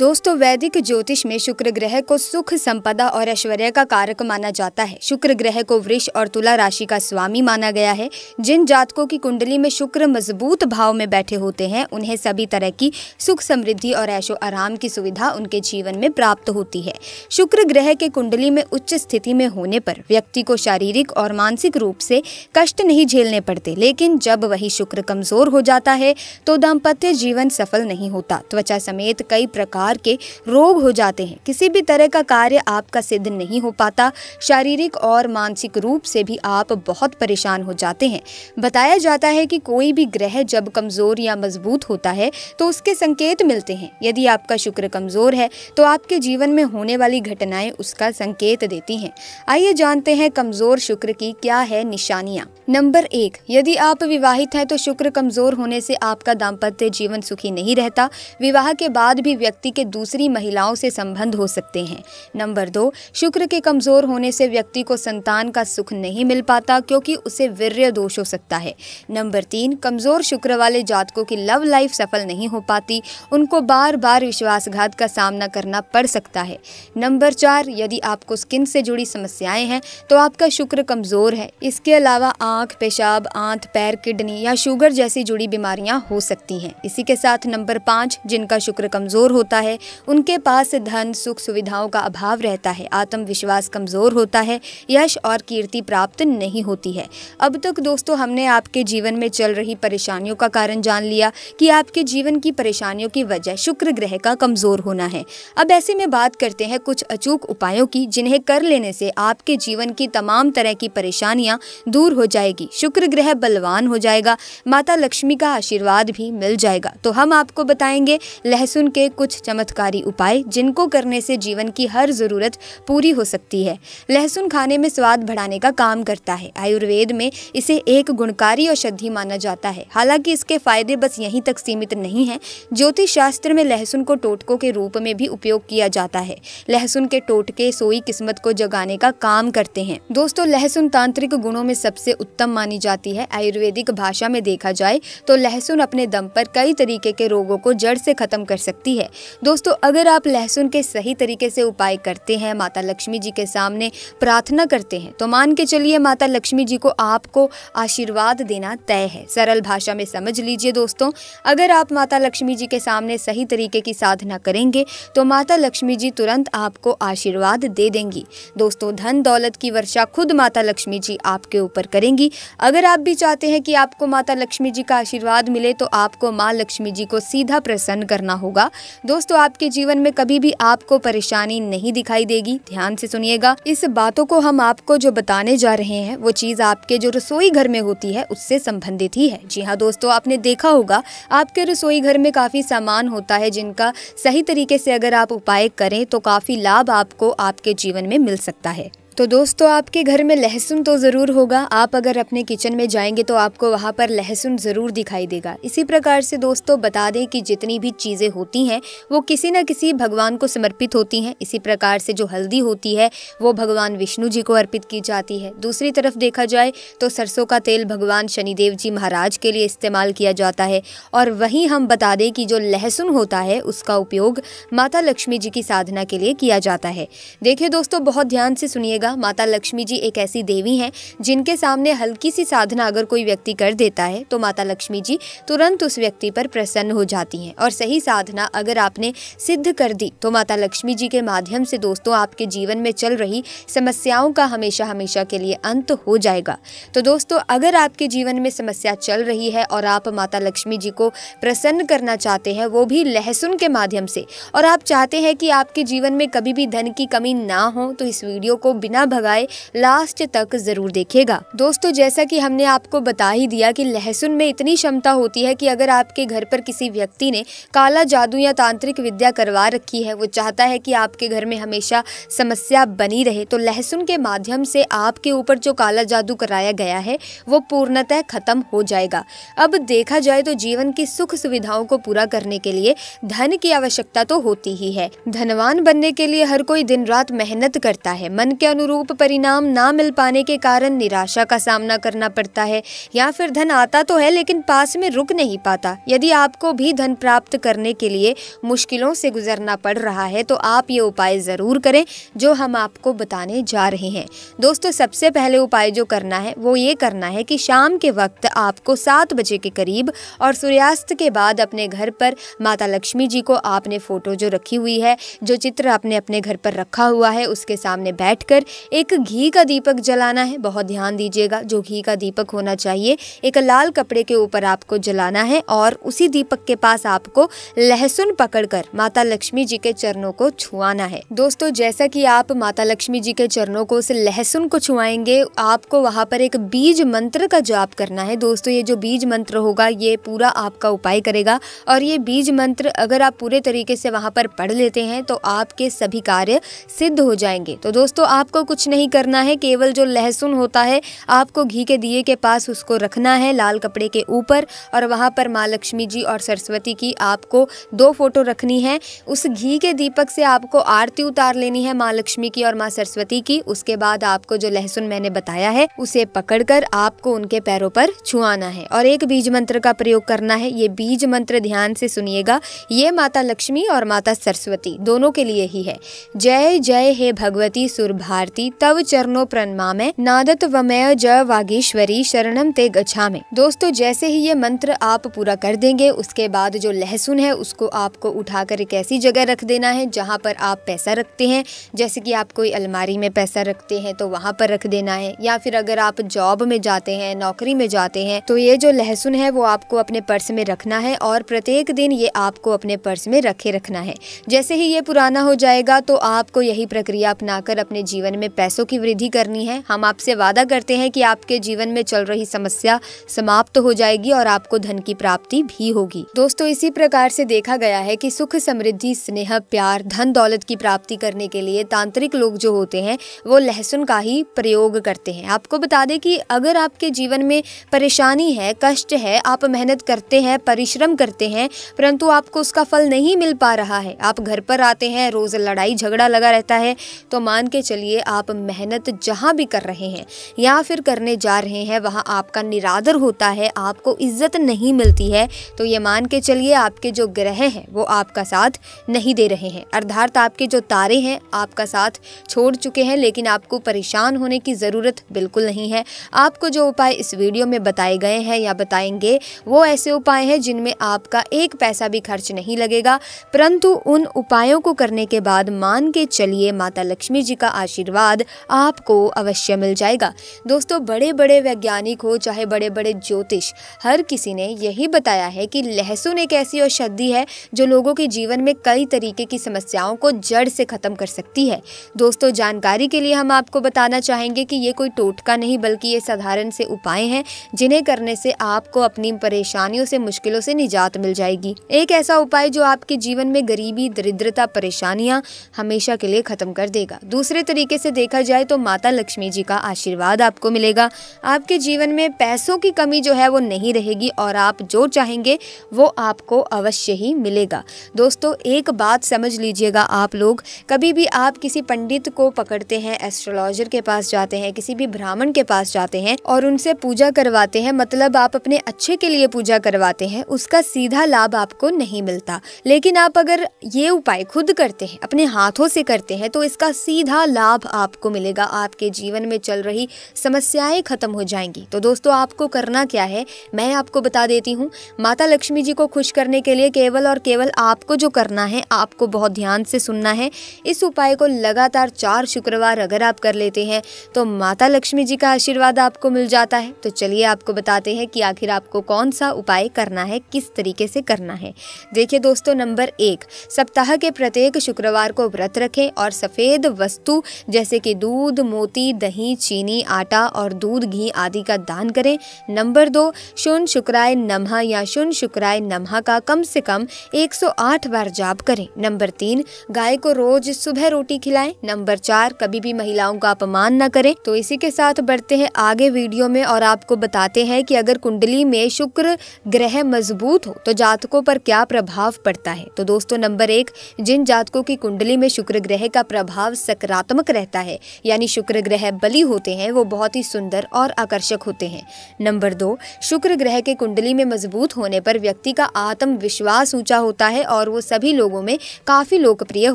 दोस्तों वैदिक ज्योतिष में शुक्र ग्रह को सुख संपदा और ऐश्वर्य का कारक माना जाता है शुक्र ग्रह को वृक्ष और तुला राशि का स्वामी माना गया है जिन जातकों की कुंडली में शुक्र मजबूत भाव में बैठे होते हैं उन्हें सभी तरह की सुख समृद्धि और ऐशो आराम की सुविधा उनके जीवन में प्राप्त होती है शुक्र ग्रह के कुंडली में उच्च स्थिति में होने पर व्यक्ति को शारीरिक और मानसिक रूप से कष्ट नहीं झेलने पड़ते लेकिन जब वही शुक्र कमजोर हो जाता है तो दाम्पत्य जीवन सफल नहीं होता त्वचा समेत कई प्रकार प्रकार के रोग हो जाते हैं किसी भी तरह का कार्य आपका सिद्ध नहीं हो पाता शारीरिक और मानसिक रूप से भी आप बहुत परेशान हो जाते हैं बताया जाता है कि कोई भी ग्रह जब कमज़ोर या मजबूत होता है तो उसके संकेत मिलते हैं यदि आपका शुक्र कमज़ोर है तो आपके जीवन में होने वाली घटनाएं उसका संकेत देती हैं आइए जानते हैं कमज़ोर शुक्र की क्या है निशानियाँ नंबर एक यदि आप विवाहित हैं तो शुक्र कमज़ोर होने से आपका दाम्पत्य जीवन सुखी नहीं रहता विवाह के बाद भी व्यक्ति के दूसरी महिलाओं से संबंध हो सकते हैं नंबर दो शुक्र के कमज़ोर होने से व्यक्ति को संतान का सुख नहीं मिल पाता क्योंकि उसे वीर्य दोष हो सकता है नंबर तीन कमज़ोर शुक्र वाले जातकों की लव लाइफ सफल नहीं हो पाती उनको बार बार विश्वासघात का सामना करना पड़ सकता है नंबर चार यदि आपको स्किन से जुड़ी समस्याएं हैं तो आपका शुक्र कमज़ोर है इसके अलावा आंख पेशाब आंत पैर किडनी या शुगर जैसी जुड़ी बीमारियां हो सकती हैं इसी के साथ नंबर पाँच जिनका शुक्र कमज़ोर होता है है उनके पास धन सुख सुविधाओं का अभाव रहता है आत्मविश्वास कमज़ोर होता है यश और कीर्ति प्राप्त नहीं होती है अब तक दोस्तों हमने आपके जीवन में चल रही परेशानियों का कारण जान लिया कि आपके जीवन की परेशानियों की वजह शुक्र ग्रह का कमज़ोर होना है अब ऐसे में बात करते हैं कुछ अचूक उपायों की जिन्हें कर लेने से आपके जीवन की तमाम तरह की परेशानियां दूर हो जाएगी शुक्र ग्रह बलवान हो जाएगा माता लक्ष्मी का आशीर्वाद भी मिल जाएगा तो हम आपको बताएंगे लहसुन के कुछ चमत्कारी उपाय जिनको करने से जीवन की हर ज़रूरत पूरी हो सकती है लहसुन खाने में स्वाद बढ़ाने का काम करता है आयुर्वेद में इसे एक गुणकारी औषधि माना जाता है हालांकि इसके फायदे बस यहीं तक सीमित नहीं है ज्योतिष शास्त्र में लहसुन को टोटकों के रूप में भी उपयोग किया जाता है लहसुन के टोटके सोई किस्मत को जगाने का काम करते हैं दोस्तों लहसुन तांत्रिक गुणों में सबसे उत्तम मानी जाती है आयुर्वेदिक भाषा में देखा जाए तो लहसुन अपने दम पर कई तरीके के रोगों को जड़ से खत्म कर सकती है दोस्तों अगर आप लहसुन के सही तरीके से उपाय करते हैं माता लक्ष्मी जी के सामने प्रार्थना करते हैं तो मान के चलिए माता लक्ष्मी जी को आपको आशीर्वाद देना तय है सरल भाषा में समझ लीजिए दोस्तों अगर आप माता लक्ष्मी जी के सामने सही तरीके की साधना करेंगे तो माता लक्ष्मी जी तुरंत आपको आशीर्वाद दे देंगी दोस्तों धन दौलत की वर्षा खुद माता लक्ष्मी जी आपके ऊपर करेंगी अगर आप भी चाहते हैं कि आपको माता लक्ष्मी जी का आशीर्वाद मिले तो आपको माँ लक्ष्मी जी को सीधा प्रसन्न करना होगा दोस्तों तो आपके जीवन में कभी भी आपको परेशानी नहीं दिखाई देगी ध्यान से सुनिएगा इस बातों को हम आपको जो बताने जा रहे हैं वो चीज आपके जो रसोई घर में होती है उससे संबंधित ही है जी हाँ दोस्तों आपने देखा होगा आपके रसोई घर में काफी सामान होता है जिनका सही तरीके से अगर आप उपाय करें तो काफी लाभ आपको आपके जीवन में मिल सकता है तो दोस्तों आपके घर में लहसुन तो ज़रूर होगा आप अगर अपने किचन में जाएंगे तो आपको वहाँ पर लहसुन ज़रूर दिखाई देगा इसी प्रकार से दोस्तों बता दें कि जितनी भी चीज़ें होती हैं वो किसी न किसी भगवान को समर्पित होती हैं इसी प्रकार से जो हल्दी होती है वो भगवान विष्णु जी को अर्पित की जाती है दूसरी तरफ देखा जाए तो सरसों का तेल भगवान शनिदेव जी महाराज के लिए इस्तेमाल किया जाता है और वहीं हम बता दें कि जो लहसुन होता है उसका उपयोग माता लक्ष्मी जी की साधना के लिए किया जाता है देखिए दोस्तों बहुत ध्यान से सुनिएगा अतः माता लक्ष्मी जी एक ऐसी देवी हैं जिनके सामने हल्की सी साधना अगर कोई व्यक्ति कर देता है तो माता लक्ष्मी जी तुरंत उस व्यक्ति पर प्रसन्न हो जाती हैं और सही साधना अगर आपने सिद्ध कर दी तो माता लक्ष्मी जी के माध्यम से दोस्तों आपके जीवन में चल रही समस्याओं का हमेशा हमेशा के लिए अंत हो जाएगा तो दोस्तों अगर आपके जीवन में समस्या चल रही है और आप माता लक्ष्मी जी को प्रसन्न करना चाहते हैं वो भी लहसुन के माध्यम से और आप चाहते हैं कि आपके जीवन में कभी भी धन की कमी ना हो तो इस वीडियो को बिना भगाए लास्ट तक ज़रूर देखेगा दोस्तों जैसा कि हमने आपको बता ही दिया कि लहसुन में इतनी क्षमता होती है कि अगर आपके घर पर किसी व्यक्ति ने काला जादू या तांत्रिक विद्या करवा रखी है वो चाहता है कि आपके घर में हमेशा समस्या बनी रहे तो लहसुन के माध्यम से आपके ऊपर जो काला जादू कराया गया है वो पूर्णतः खत्म हो जाएगा अब देखा जाए तो जीवन की सुख सुविधाओं को पूरा करने के लिए धन की आवश्यकता तो होती ही है धनवान बनने के लिए हर कोई दिन रात मेहनत करता है मन के अनुरूप परिणाम ना मिल पाने के कारण निराशा का सामना करना पड़ता है या फिर धन आता तो है लेकिन पास में रुक नहीं पाता यदि आपको भी धन प्राप्त करने के लिए मुश्किलों से गुजरना पड़ रहा है तो आप ये उपाय ज़रूर करें जो हम आपको बताने जा रहे हैं दोस्तों सबसे पहले उपाय जो करना है वो ये करना है कि शाम के वक्त आपको सात बजे के करीब और सूर्यास्त के बाद अपने घर पर माता लक्ष्मी जी को आपने फ़ोटो जो रखी हुई है जो चित्र आपने अपने घर पर रखा हुआ है उसके सामने बैठकर एक घी का दीपक जलाना है बहुत ध्यान दीजिएगा जो घी का दीपक होना चाहिए एक लाल कपड़े के ऊपर आपको जलाना है और उसी दीपक के पास आपको लहसुन पकड़कर माता लक्ष्मी जी के चरणों को छुआना है दोस्तों जैसा कि आप माता लक्ष्मी जी के चरणों को उस लहसुन को छुआएंगे आपको वहाँ पर एक बीज मंत्र का जाप करना है दोस्तों ये जो बीज मंत्र होगा ये पूरा आपका उपाय करेगा और ये बीज मंत्र अगर आप पूरे तरीके से वहाँ पर पढ़ लेते हैं तो आपके सभी कार्य सिद्ध हो जाएंगे तो दोस्तों आपको आपको कुछ नहीं करना है केवल जो लहसुन होता है आपको घी के दिए के पास उसको रखना है लाल कपड़े के ऊपर और वहाँ पर माँ लक्ष्मी जी और सरस्वती की आपको दो फोटो रखनी है उस घी के दीपक से आपको आरती उतार लेनी है माँ लक्ष्मी की और माँ सरस्वती की उसके बाद आपको जो लहसुन मैंने बताया है उसे पकड़कर आपको उनके पैरों पर छुआना है और एक बीज मंत्र का प्रयोग करना है ये बीज मंत्र ध्यान से सुनिएगा ये माता लक्ष्मी और माता सरस्वती दोनों के लिए ही है जय जय हे भगवती सुर करती तव चरणों प्रणमा में नादत वमय ज वागेश्वरी शरणम ते गच्छा में दोस्तों जैसे ही ये मंत्र आप पूरा कर देंगे उसके बाद जो लहसुन है उसको आपको उठाकर एक ऐसी जगह रख देना है जहाँ पर आप पैसा रखते हैं जैसे कि आप कोई अलमारी में पैसा रखते हैं तो वहाँ पर रख देना है या फिर अगर आप जॉब में जाते हैं नौकरी में जाते हैं तो ये जो लहसुन है वो आपको अपने पर्स में रखना है और प्रत्येक दिन ये आपको अपने पर्स में रखे रखना है जैसे ही ये पुराना हो जाएगा तो आपको यही प्रक्रिया अपनाकर अपने जीवन में पैसों की वृद्धि करनी है हम आपसे वादा करते हैं कि आपके जीवन में चल रही समस्या समाप्त तो हो जाएगी और आपको धन की प्राप्ति भी होगी दोस्तों इसी प्रकार से देखा गया है कि सुख समृद्धि स्नेह प्यार धन दौलत की प्राप्ति करने के लिए तांत्रिक लोग जो होते हैं वो लहसुन का ही प्रयोग करते हैं आपको बता दें कि अगर आपके जीवन में परेशानी है कष्ट है आप मेहनत करते हैं परिश्रम करते हैं परंतु आपको उसका फल नहीं मिल पा रहा है आप घर पर आते हैं रोज़ लड़ाई झगड़ा लगा रहता है तो मान के चलिए आप मेहनत जहाँ भी कर रहे हैं या फिर करने जा रहे हैं वहाँ आपका निरादर होता है आपको इज्जत नहीं मिलती है तो ये मान के चलिए आपके जो ग्रह हैं वो आपका साथ नहीं दे रहे हैं अर्थात आपके जो तारे हैं आपका साथ छोड़ चुके हैं लेकिन आपको परेशान होने की ज़रूरत बिल्कुल नहीं है आपको जो उपाय इस वीडियो में बताए गए हैं या बताएंगे वो ऐसे उपाय हैं जिनमें आपका एक पैसा भी खर्च नहीं लगेगा परंतु उन उपायों को करने के बाद मान के चलिए माता लक्ष्मी जी का आशीर्वाद बाद आपको अवश्य मिल जाएगा दोस्तों बड़े बड़े वैज्ञानिक हो चाहे बड़े बड़े ज्योतिष हर किसी ने यही बताया है कि लहसुन एक ऐसी औषधि है जो लोगों के जीवन में कई तरीके की समस्याओं को जड़ से ख़त्म कर सकती है दोस्तों जानकारी के लिए हम आपको बताना चाहेंगे कि ये कोई टोटका नहीं बल्कि ये साधारण से उपाय हैं जिन्हें करने से आपको अपनी परेशानियों से मुश्किलों से निजात मिल जाएगी एक ऐसा उपाय जो आपके जीवन में गरीबी दरिद्रता परेशानियाँ हमेशा के लिए ख़त्म कर देगा दूसरे तरीके से देखा जाए तो माता लक्ष्मी जी का आशीर्वाद आपको मिलेगा आपके जीवन में पैसों की कमी जो है वो नहीं रहेगी और आप जो चाहेंगे वो आपको अवश्य ही मिलेगा दोस्तों एक बात समझ लीजिएगा आप लोग कभी भी आप किसी पंडित को पकड़ते हैं एस्ट्रोलॉजर के पास जाते हैं किसी भी ब्राह्मण के पास जाते हैं और उनसे पूजा करवाते हैं मतलब आप अपने अच्छे के लिए पूजा करवाते हैं उसका सीधा लाभ आपको नहीं मिलता लेकिन आप अगर ये उपाय खुद करते हैं अपने हाथों से करते हैं तो इसका सीधा लाभ आपको मिलेगा आपके जीवन में चल रही समस्याएं खत्म हो जाएंगी तो दोस्तों आपको करना क्या है मैं आपको बता देती हूँ माता लक्ष्मी जी को खुश करने के लिए केवल और केवल आपको जो करना है आपको बहुत ध्यान से सुनना है इस उपाय को लगातार चार शुक्रवार अगर आप कर लेते हैं तो माता लक्ष्मी जी का आशीर्वाद आपको मिल जाता है तो चलिए आपको बताते हैं कि आखिर आपको कौन सा उपाय करना है किस तरीके से करना है देखिए दोस्तों नंबर एक सप्ताह के प्रत्येक शुक्रवार को व्रत रखें और सफ़ेद वस्तु जैसे जैसे कि दूध मोती दही चीनी आटा और दूध घी आदि का दान करें नंबर दो शून शुक्राय नमः या शून शुक्राय नमः का कम से कम 108 बार जाप करें नंबर तीन गाय को रोज सुबह रोटी खिलाएं नंबर चार कभी भी महिलाओं का अपमान न करें तो इसी के साथ बढ़ते हैं आगे वीडियो में और आपको बताते हैं कि अगर कुंडली में शुक्र ग्रह मजबूत हो तो जातकों पर क्या प्रभाव पड़ता है तो दोस्तों नंबर एक जिन जातकों की कुंडली में शुक्र ग्रह का प्रभाव सकारात्मक रहता करता है यानी शुक्र ग्रह बली होते हैं वो बहुत ही सुंदर और आकर्षक होते हैं नंबर दो शुक्र ग्रह के कुंडली में मजबूत होने पर व्यक्ति का आत्मविश्वास ऊंचा होता है और वो सभी लोगों में काफ़ी लोकप्रिय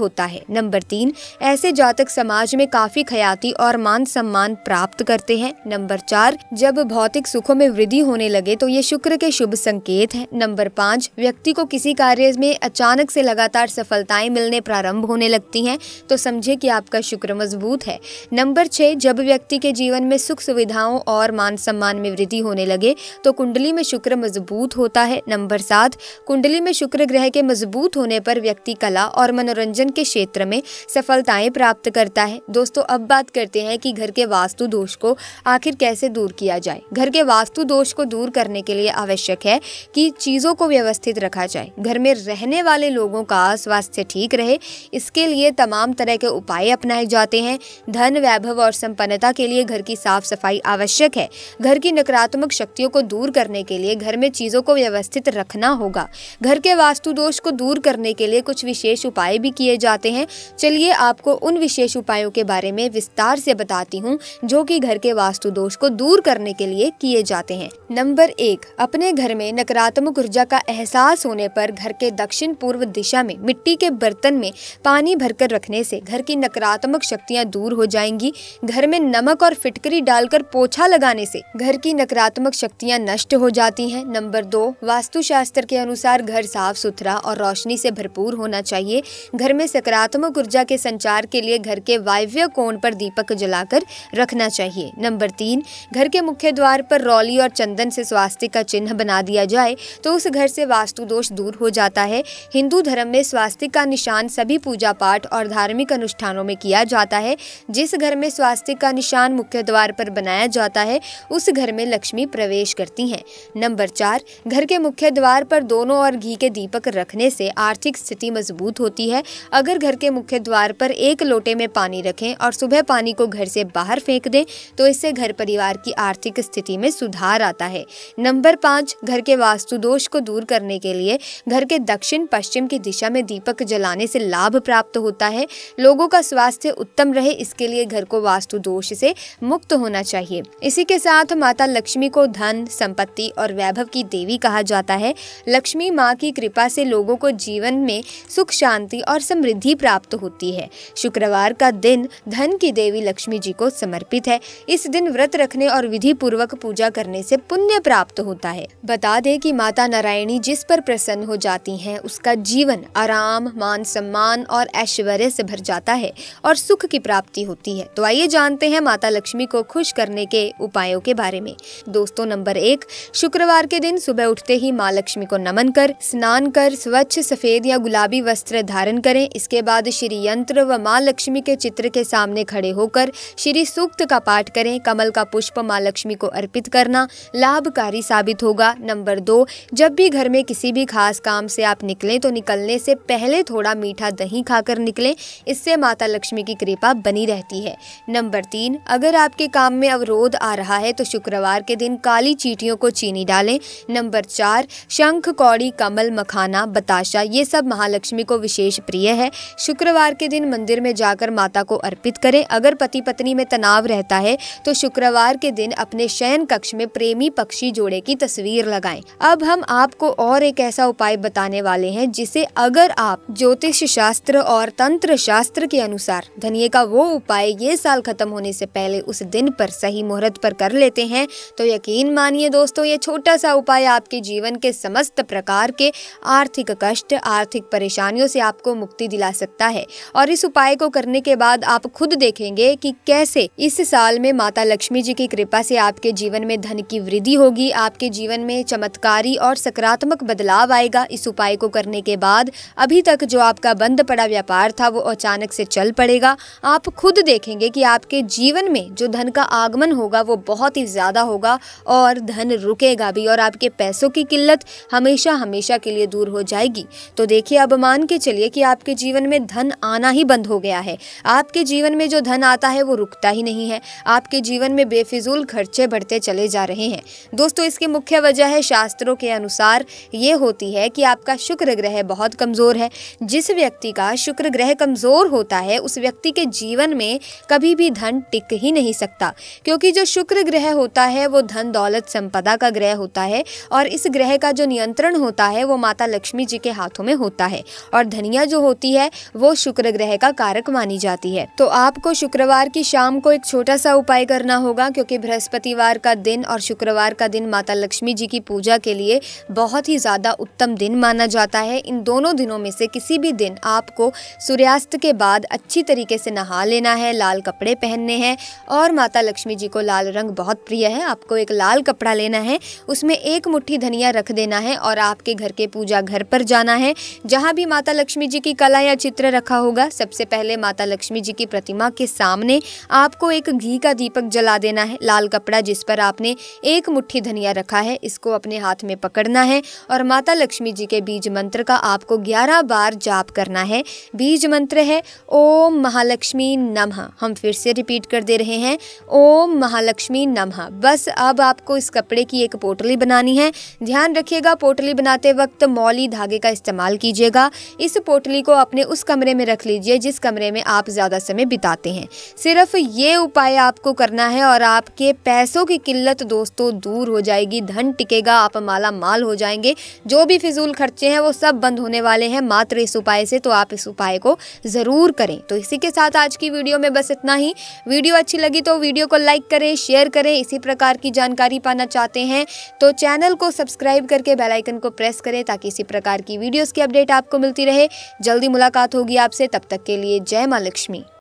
होता है नंबर तीन ऐसे जातक समाज में काफ़ी खयाती और मान सम्मान प्राप्त करते हैं नंबर चार जब भौतिक सुखों में वृद्धि होने लगे तो ये शुक्र के शुभ संकेत हैं नंबर पाँच व्यक्ति को किसी कार्य में अचानक से लगातार सफलताएं मिलने प्रारंभ होने लगती हैं तो समझे कि आपका शुक्र मजबूत सबूत है नंबर छः जब व्यक्ति के जीवन में सुख सुविधाओं और मान सम्मान में वृद्धि होने लगे तो कुंडली में शुक्र मजबूत होता है नंबर सात कुंडली में शुक्र ग्रह के मजबूत होने पर व्यक्ति कला और मनोरंजन के क्षेत्र में सफलताएं प्राप्त करता है दोस्तों अब बात करते हैं कि घर के वास्तु दोष को आखिर कैसे दूर किया जाए घर के वास्तु दोष को दूर करने के लिए आवश्यक है कि चीज़ों को व्यवस्थित रखा जाए घर में रहने वाले लोगों का स्वास्थ्य ठीक रहे इसके लिए तमाम तरह के उपाय अपनाए जाते हैं हैं धन वैभव और संपन्नता के लिए घर की साफ सफाई आवश्यक है घर की नकारात्मक शक्तियों को दूर करने के लिए घर में चीज़ों को व्यवस्थित रखना होगा घर के वास्तु दोष को दूर करने के लिए कुछ विशेष उपाय भी किए जाते हैं चलिए आपको उन विशेष उपायों के बारे में विस्तार से बताती हूँ जो कि घर के वास्तु दोष को दूर करने के लिए किए जाते हैं नंबर एक अपने घर में नकारात्मक ऊर्जा का एहसास होने पर घर के दक्षिण पूर्व दिशा में मिट्टी के बर्तन में पानी भरकर रखने से घर की नकारात्मक शक्तियाँ बीमारियां दूर हो जाएंगी घर में नमक और फिटकरी डालकर पोछा लगाने से घर की नकारात्मक शक्तियां नष्ट हो जाती हैं नंबर दो वास्तुशास्त्र के अनुसार घर साफ सुथरा और रोशनी से भरपूर होना चाहिए घर में सकारात्मक ऊर्जा के संचार के लिए घर के वायव्य कोण पर दीपक जलाकर रखना चाहिए नंबर तीन घर के मुख्य द्वार पर रौली और चंदन से स्वास्थ्य का चिन्ह बना दिया जाए तो उस घर से वास्तु दोष दूर हो जाता है हिंदू धर्म में स्वास्थ्य का निशान सभी पूजा पाठ और धार्मिक अनुष्ठानों में किया जाता है है जिस घर में स्वास्थ्य का निशान मुख्य द्वार पर बनाया जाता है उस घर में लक्ष्मी प्रवेश करती हैं नंबर चार घर के मुख्य द्वार पर दोनों और घी के दीपक रखने से आर्थिक स्थिति मजबूत होती है अगर घर के मुख्य द्वार पर एक लोटे में पानी रखें और सुबह पानी को घर से बाहर फेंक दें तो इससे घर परिवार की आर्थिक स्थिति में सुधार आता है नंबर पाँच घर के वास्तुदोष को दूर करने के लिए घर के दक्षिण पश्चिम की दिशा में दीपक जलाने से लाभ प्राप्त होता है लोगों का स्वास्थ्य उत्तम रहे इसके लिए घर को वास्तु दोष से मुक्त होना चाहिए इसी के साथ माता लक्ष्मी को धन संपत्ति और वैभव की देवी कहा जाता है लक्ष्मी माँ की कृपा से लोगों को जीवन में सुख शांति और समृद्धि प्राप्त होती है शुक्रवार का दिन धन की देवी लक्ष्मी जी को समर्पित है इस दिन व्रत रखने और विधि पूर्वक पूजा करने से पुण्य प्राप्त होता है बता दें कि माता नारायणी जिस पर प्रसन्न हो जाती हैं उसका जीवन आराम मान सम्मान और ऐश्वर्य से भर जाता है और सुख की प्राप्ति होती है तो आइए जानते हैं माता लक्ष्मी को खुश करने के उपायों के बारे में दोस्तों नंबर एक शुक्रवार के दिन सुबह उठते ही माँ लक्ष्मी को नमन कर स्नान कर स्वच्छ सफेद या गुलाबी वस्त्र धारण करें इसके बाद श्री यंत्र व माँ लक्ष्मी के चित्र के सामने खड़े होकर श्री सूक्त का पाठ करें कमल का पुष्प माँ लक्ष्मी को अर्पित करना लाभकारी साबित होगा नंबर दो जब भी घर में किसी भी खास काम से आप निकलें तो निकलने से पहले थोड़ा मीठा दही खाकर निकलें इससे माता लक्ष्मी की कृपा आप बनी रहती है नंबर तीन अगर आपके काम में अवरोध आ रहा है तो शुक्रवार के दिन काली चीटियों को चीनी डालें नंबर चार शंख कौड़ी कमल मखाना बताशा ये सब महालक्ष्मी को विशेष प्रिय है शुक्रवार के दिन मंदिर में जाकर माता को अर्पित करें अगर पति पत्नी में तनाव रहता है तो शुक्रवार के दिन अपने शयन कक्ष में प्रेमी पक्षी जोड़े की तस्वीर लगाएं अब हम आपको और एक ऐसा उपाय बताने वाले हैं जिसे अगर आप ज्योतिष शास्त्र और तंत्र शास्त्र के अनुसार धनिये का वो उपाय ये साल ख़त्म होने से पहले उस दिन पर सही मुहूर्त पर कर लेते हैं तो यकीन मानिए दोस्तों ये छोटा सा उपाय आपके जीवन के समस्त प्रकार के आर्थिक कष्ट आर्थिक परेशानियों से आपको मुक्ति दिला सकता है और इस उपाय को करने के बाद आप खुद देखेंगे कि कैसे इस साल में माता लक्ष्मी जी की कृपा से आपके जीवन में धन की वृद्धि होगी आपके जीवन में चमत्कारी और सकारात्मक बदलाव आएगा इस उपाय को करने के बाद अभी तक जो आपका बंद पड़ा व्यापार था वो अचानक से चल पड़ेगा आप खुद देखेंगे कि आपके जीवन में जो धन का आगमन होगा वो बहुत ही ज़्यादा होगा और धन रुकेगा भी और आपके पैसों की किल्लत हमेशा हमेशा के लिए दूर हो जाएगी तो देखिए अब मान के चलिए कि आपके जीवन में धन आना ही बंद हो गया है आपके जीवन में जो धन आता है वो रुकता ही नहीं है आपके जीवन में बेफिजूल खर्चे बढ़ते चले जा रहे हैं दोस्तों इसकी मुख्य वजह है शास्त्रों के अनुसार ये होती है कि आपका शुक्र ग्रह बहुत कमज़ोर है जिस व्यक्ति का शुक्र ग्रह कमज़ोर होता है उस व्यक्ति के जीवन जीवन में कभी भी धन टिक ही नहीं सकता क्योंकि जो शुक्र ग्रह होता है वो धन दौलत संपदा का ग्रह होता है और इस ग्रह का जो नियंत्रण होता है वो माता लक्ष्मी जी के हाथों में होता है और धनिया जो होती है वो शुक्र ग्रह का कारक मानी जाती है तो आपको शुक्रवार की शाम को एक छोटा सा उपाय करना होगा क्योंकि बृहस्पतिवार का दिन और शुक्रवार का दिन माता लक्ष्मी जी की पूजा के लिए बहुत ही ज़्यादा उत्तम दिन माना जाता है इन दोनों दिनों में से किसी भी दिन आपको सूर्यास्त के बाद अच्छी तरीके से नहा नहा लेना है लाल कपड़े पहनने हैं और माता लक्ष्मी जी को लाल रंग बहुत प्रिय है आपको एक लाल कपड़ा लेना है उसमें एक मुट्ठी धनिया रख देना है और आपके घर के पूजा घर पर जाना है जहाँ भी माता लक्ष्मी जी की कला या चित्र रखा होगा सबसे पहले माता लक्ष्मी जी की प्रतिमा के सामने आपको एक घी का दीपक जला देना है लाल कपड़ा जिस पर आपने एक मुट्ठी धनिया रखा है इसको अपने हाथ में पकड़ना है और माता लक्ष्मी जी के बीज मंत्र का आपको ग्यारह बार जाप करना है बीज मंत्र है ओम महालक्ष्मी महालक्ष्मी नमः हम फिर से रिपीट कर दे रहे हैं ओम महालक्ष्मी नमः बस अब आपको इस कपड़े की एक पोटली बनानी है ध्यान रखिएगा पोटली बनाते वक्त मौली धागे का इस्तेमाल कीजिएगा इस पोटली को अपने उस कमरे में रख लीजिए जिस कमरे में आप ज़्यादा समय बिताते हैं सिर्फ ये उपाय आपको करना है और आपके पैसों की किल्लत दोस्तों दूर हो जाएगी धन टिकेगा आप माला माल हो जाएंगे जो भी फिजूल खर्चे हैं वो सब बंद होने वाले हैं मात्र इस उपाय से तो आप इस उपाय को ज़रूर करें तो इसी के साथ आज की वीडियो में बस इतना ही वीडियो अच्छी लगी तो वीडियो को लाइक करें शेयर करें इसी प्रकार की जानकारी पाना चाहते हैं तो चैनल को सब्सक्राइब करके बेलाइकन को प्रेस करें ताकि इसी प्रकार की वीडियोज़ की अपडेट आपको मिलती रहे जल्दी मुलाकात होगी आपसे तब तक के लिए जय माँ लक्ष्मी